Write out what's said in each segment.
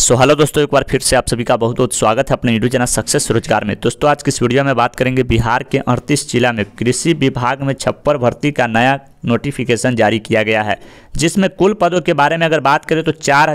so hello दोस्तों एक बार फिर से आप सभी का बहुत बहुत स्वागत है अपने यूट्यूब चैनल सक्सेस रोजगार में दोस्तों आज की इस वीडियो में बात करेंगे बिहार के अड़तीस जिला में कृषि विभाग में छप्पर भर्ती का नया नोटिफिकेशन जारी किया गया है जिसमें कुल पदों के बारे में अगर बात करें तो चार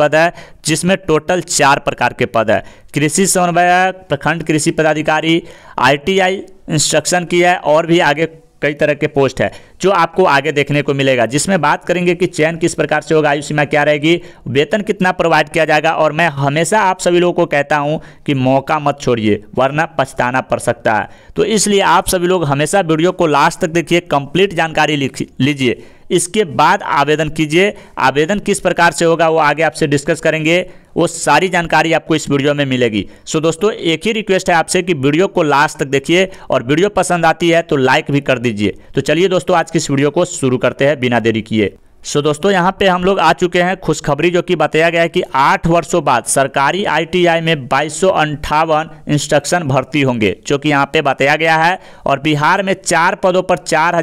पद है जिसमें टोटल चार प्रकार के पद है कृषि समन्वयक प्रखंड कृषि पदाधिकारी आई इंस्ट्रक्शन की है और भी आगे कई तरह के पोस्ट है जो आपको आगे देखने को मिलेगा जिसमें बात करेंगे कि चयन किस प्रकार से होगा आयु सीमा क्या रहेगी वेतन कितना प्रोवाइड किया जाएगा और मैं हमेशा आप सभी लोगों को कहता हूँ कि मौका मत छोड़िए वरना पछताना पड़ सकता है तो इसलिए आप सभी लोग हमेशा वीडियो को लास्ट तक देखिए कंप्लीट जानकारी लीजिए इसके बाद आवेदन कीजिए आवेदन किस प्रकार से होगा वो आगे आपसे डिस्कस करेंगे वो सारी जानकारी आपको इस वीडियो में मिलेगी सो दोस्तों एक ही रिक्वेस्ट है आपसे कि वीडियो को लास्ट तक देखिए और वीडियो पसंद आती है तो लाइक भी कर दीजिए तो चलिए दोस्तों आज की इस वीडियो को शुरू करते हैं बिना देरी किए सो so, दोस्तों यहाँ पे हम लोग आ चुके हैं खुशखबरी जो कि बताया गया है कि आठ वर्षों बाद सरकारी आईटीआई में बाईस इंस्ट्रक्शन भर्ती होंगे जो कि यहाँ पे बताया गया है और बिहार में चार पदों पर चार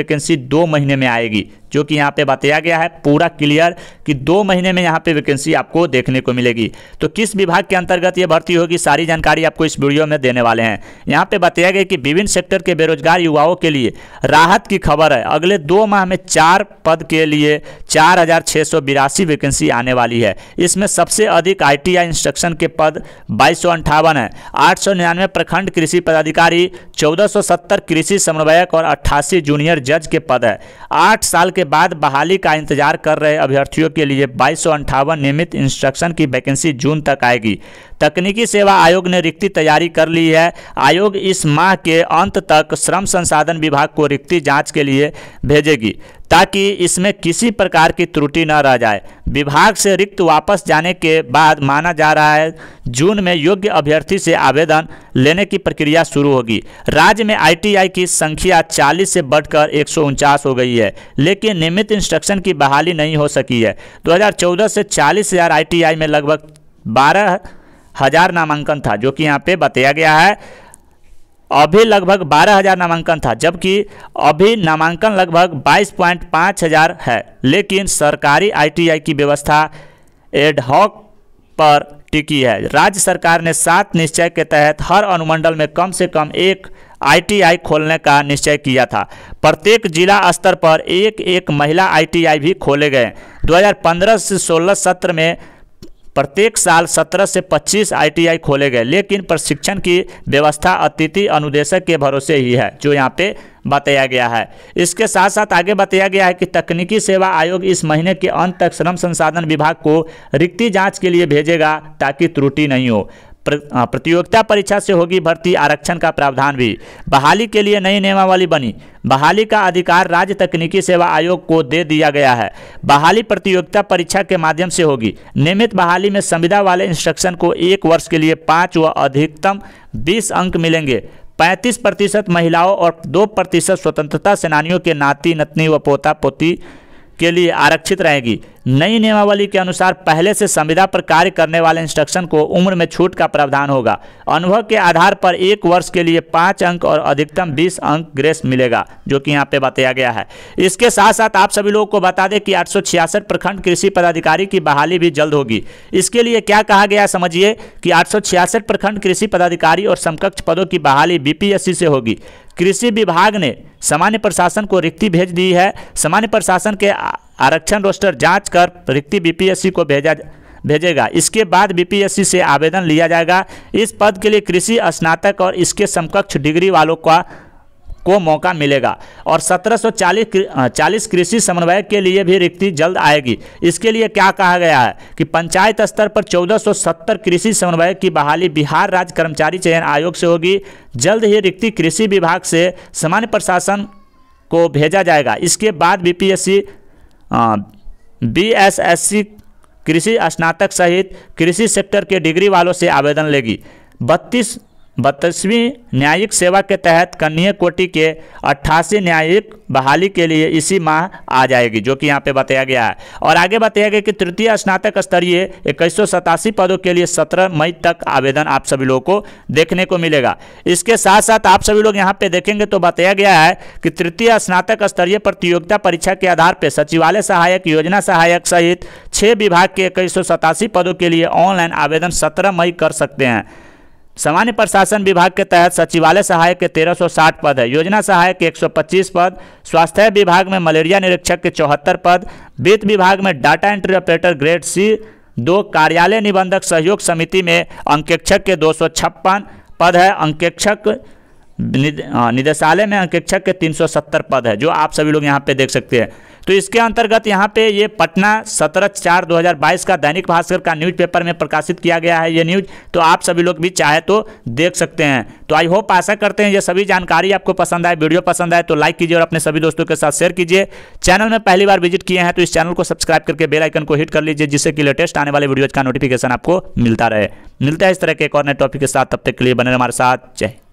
वैकेंसी दो महीने में आएगी जो कि यहाँ पे बताया गया है पूरा क्लियर कि दो महीने में यहाँ पे वैकेंसी आपको देखने को मिलेगी तो किस विभाग के अंतर्गत ये भर्ती होगी सारी जानकारी आपको इस वीडियो में देने वाले हैं यहाँ पे बताया गया कि विभिन्न सेक्टर के बेरोजगार युवाओं के लिए राहत की खबर है अगले दो माह में चार पद के लिए चार वैकेंसी आने वाली है इसमें सबसे अधिक आई इंस्ट्रक्शन के पद बाईस है आठ प्रखंड कृषि पदाधिकारी चौदह कृषि समन्वयक और अट्ठासी जूनियर जज के पद है आठ साल के के बाद बहाली का इंतजार कर रहे अभ्यर्थियों के लिए बाईस नियमित इंस्ट्रक्शन की वैकेंसी जून तक आएगी तकनीकी सेवा आयोग ने रिक्ति तैयारी कर ली है आयोग इस माह के अंत तक श्रम संसाधन विभाग को रिक्ति जांच के लिए भेजेगी ताकि इसमें किसी प्रकार की त्रुटि न रह जाए विभाग से रिक्त वापस जाने के बाद माना जा रहा है जून में योग्य अभ्यर्थी से आवेदन लेने की प्रक्रिया शुरू होगी राज्य में आईटीआई की संख्या 40 से बढ़कर एक हो गई है लेकिन नियमित इंस्ट्रक्शन की बहाली नहीं हो सकी है 2014 से चालीस हज़ार आई में लगभग बारह हज़ार नामांकन था जो कि यहाँ पे बताया गया है अभी लगभग बारह हज़ार नामांकन था जबकि अभी नामांकन लगभग बाईस पॉइंट पाँच हज़ार है लेकिन सरकारी आईटीआई की व्यवस्था एडहॉक पर टिकी है राज्य सरकार ने सात निश्चय के तहत हर अनुमंडल में कम से कम एक आईटीआई खोलने का निश्चय किया था प्रत्येक जिला स्तर पर एक एक महिला आईटीआई भी खोले गए 2015 से 16 सत्र में प्रत्येक साल 17 से 25 आईटीआई खोले गए लेकिन प्रशिक्षण की व्यवस्था अतिथि अनुदेशक के भरोसे ही है जो यहाँ पे बताया गया है इसके साथ साथ आगे बताया गया है कि तकनीकी सेवा आयोग इस महीने के अंत तक श्रम संसाधन विभाग को रिक्ति जांच के लिए भेजेगा ताकि त्रुटि नहीं हो प्रतियोगिता परीक्षा से होगी भर्ती आरक्षण का प्रावधान भी बहाली के लिए नई नियमावली बनी बहाली का अधिकार राज्य तकनीकी सेवा आयोग को दे दिया गया है बहाली प्रतियोगिता परीक्षा के माध्यम से होगी नियमित बहाली में संविदा वाले इंस्ट्रक्शन को एक वर्ष के लिए पाँच व अधिकतम बीस अंक मिलेंगे पैंतीस प्रतिशत महिलाओं और दो प्रतिशत स्वतंत्रता सेनानियों के नाती नतनी व पोता पोती के लिए आरक्षित रहेगी नई नियमावली के अनुसार पहले से संविदा पर कार्य करने वाले इंस्ट्रक्शन को उम्र में छूट का प्रावधान होगा अनुभव के आधार पर एक वर्ष के लिए पाँच अंक और अधिकतम बीस अंक ग्रेस मिलेगा जो कि यहाँ पे बताया गया है इसके साथ साथ आप सभी लोगों को बता दें कि आठ प्रखंड कृषि पदाधिकारी की बहाली भी जल्द होगी इसके लिए क्या कहा गया समझिए कि आठ प्रखंड कृषि पदाधिकारी और समकक्ष पदों की बहाली बी से होगी कृषि विभाग ने सामान्य प्रशासन को रिक्ति भेज दी है सामान्य प्रशासन के आरक्षण रोस्टर जांच कर रिक्ति बीपीएससी को भेजा भेजेगा इसके बाद बीपीएससी से आवेदन लिया जाएगा इस पद के लिए कृषि स्नातक और इसके समकक्ष डिग्री वालों का को मौका मिलेगा और 1740 चालीस कृषि समन्वयक के लिए भी रिक्ति जल्द आएगी इसके लिए क्या कहा गया है कि पंचायत स्तर पर 1470 कृषि समन्वयक की बहाली बिहार राज्य कर्मचारी चयन आयोग से होगी जल्द ही रिक्ति कृषि विभाग से सामान्य प्रशासन को भेजा जाएगा इसके बाद बीपीएससी बीएसएससी हाँ, कृषि स्नातक सहित कृषि सेक्टर के डिग्री वालों से आवेदन लेगी बत्तीस बत्तीसवीं न्यायिक सेवा के तहत कन्नीय कोटि के अट्ठासी न्यायिक बहाली के लिए इसी माह आ जाएगी जो कि यहाँ पे बताया गया है और आगे बताया गया कि तृतीय स्नातक स्तरीय इक्कीस पदों के लिए 17 मई तक आवेदन आप सभी लोगों को देखने को मिलेगा इसके साथ साथ आप सभी लोग यहाँ पे देखेंगे तो बताया गया है कि तृतीय स्नातक स्तरीय प्रतियोगिता परीक्षा के आधार पर सचिवालय सहायक योजना सहायक सहित छः विभाग के इक्कीस पदों के लिए ऑनलाइन आवेदन सत्रह मई कर सकते हैं सामान्य प्रशासन विभाग के तहत सचिवालय सहायक के 1360 पद है योजना सहायक के 125 पद स्वास्थ्य विभाग में मलेरिया निरीक्षक के चौहत्तर पद वित्त विभाग में data entry operator grade C दो कार्यालय निबंधक सहयोग समिति में अंकेक्षक के दो पद है अंकेक्षक हाँ, निदेशालय में अंकेक्षक के 370 पद है जो आप सभी लोग यहाँ पे देख सकते हैं तो इसके अंतर्गत यहाँ पे ये पटना सत्रह चार 2022 का दैनिक भास्कर का न्यूज़पेपर में प्रकाशित किया गया है ये न्यूज तो आप सभी लोग भी चाहे तो देख सकते हैं तो आई होप आशा करते हैं ये सभी जानकारी आपको पसंद आए वीडियो पसंद आए तो लाइक कीजिए और अपने सभी दोस्तों के साथ शेयर कीजिए चैनल में पहली बार विजिट किए हैं तो इस चैनल को सब्सक्राइब करके बेलाइकन को हिट कर लीजिए जिससे कि लेटेस्ट आने वाले वीडियोज का नोटिफिकेशन आपको मिलता रहे मिलता है इस तरह के एक और नए टॉपिक के साथ तब तक के लिए बने हमारे साथ जय